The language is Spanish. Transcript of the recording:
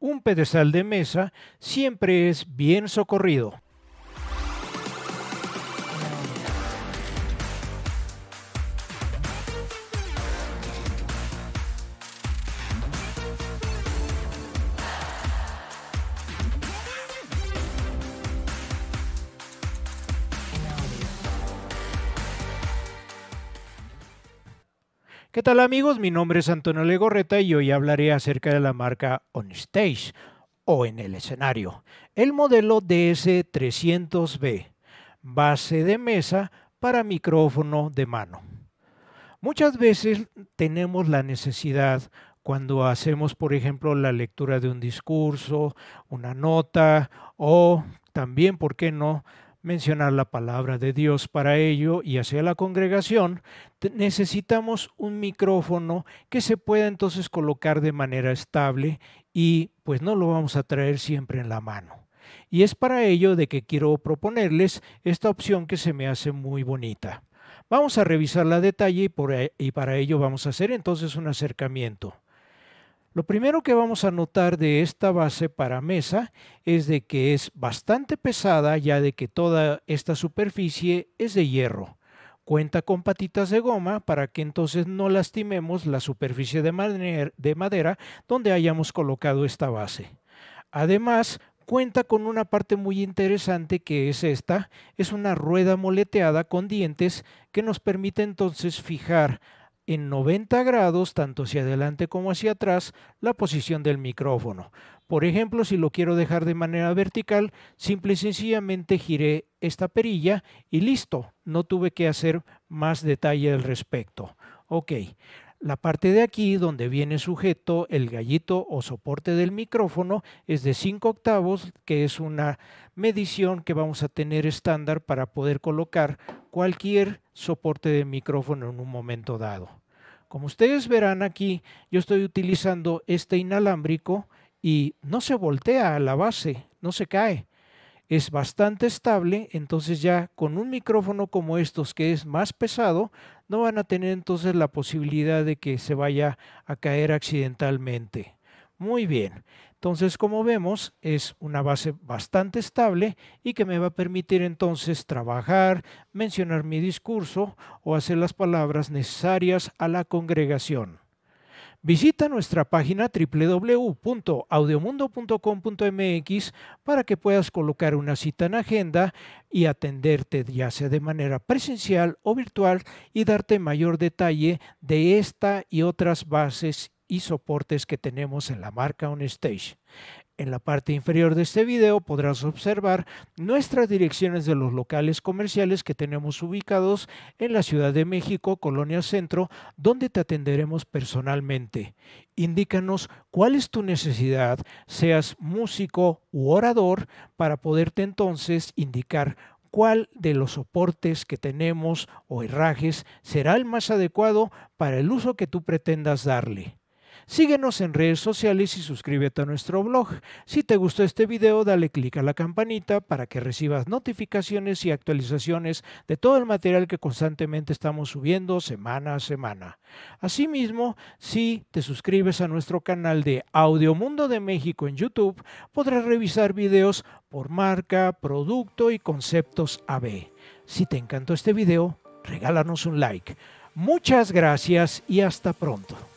un pedestal de mesa siempre es bien socorrido. ¿Qué tal amigos? Mi nombre es Antonio Legorreta y hoy hablaré acerca de la marca On Stage o en el escenario. El modelo DS300B, base de mesa para micrófono de mano. Muchas veces tenemos la necesidad cuando hacemos, por ejemplo, la lectura de un discurso, una nota o también, ¿por qué no?, mencionar la palabra de Dios para ello y hacia la congregación, necesitamos un micrófono que se pueda entonces colocar de manera estable y pues no lo vamos a traer siempre en la mano. Y es para ello de que quiero proponerles esta opción que se me hace muy bonita. Vamos a revisar la detalle y e, para ello vamos a hacer entonces un acercamiento. Lo primero que vamos a notar de esta base para mesa es de que es bastante pesada ya de que toda esta superficie es de hierro. Cuenta con patitas de goma para que entonces no lastimemos la superficie de madera, de madera donde hayamos colocado esta base. Además, cuenta con una parte muy interesante que es esta, es una rueda moleteada con dientes que nos permite entonces fijar en 90 grados, tanto hacia adelante como hacia atrás, la posición del micrófono. Por ejemplo, si lo quiero dejar de manera vertical, simple y sencillamente giré esta perilla y listo, no tuve que hacer más detalle al respecto. Ok, la parte de aquí donde viene sujeto el gallito o soporte del micrófono es de 5 octavos, que es una medición que vamos a tener estándar para poder colocar cualquier soporte de micrófono en un momento dado. Como ustedes verán aquí, yo estoy utilizando este inalámbrico y no se voltea a la base, no se cae. Es bastante estable, entonces ya con un micrófono como estos que es más pesado, no van a tener entonces la posibilidad de que se vaya a caer accidentalmente. Muy bien, entonces como vemos es una base bastante estable y que me va a permitir entonces trabajar, mencionar mi discurso o hacer las palabras necesarias a la congregación. Visita nuestra página www.audiomundo.com.mx para que puedas colocar una cita en agenda y atenderte ya sea de manera presencial o virtual y darte mayor detalle de esta y otras bases y soportes que tenemos en la marca OnStage. En la parte inferior de este video podrás observar nuestras direcciones de los locales comerciales que tenemos ubicados en la Ciudad de México, Colonia Centro, donde te atenderemos personalmente. Indícanos cuál es tu necesidad, seas músico u orador, para poderte entonces indicar cuál de los soportes que tenemos o herrajes será el más adecuado para el uso que tú pretendas darle. Síguenos en redes sociales y suscríbete a nuestro blog. Si te gustó este video, dale clic a la campanita para que recibas notificaciones y actualizaciones de todo el material que constantemente estamos subiendo semana a semana. Asimismo, si te suscribes a nuestro canal de Audio Mundo de México en YouTube, podrás revisar videos por marca, producto y conceptos AB. Si te encantó este video, regálanos un like. Muchas gracias y hasta pronto.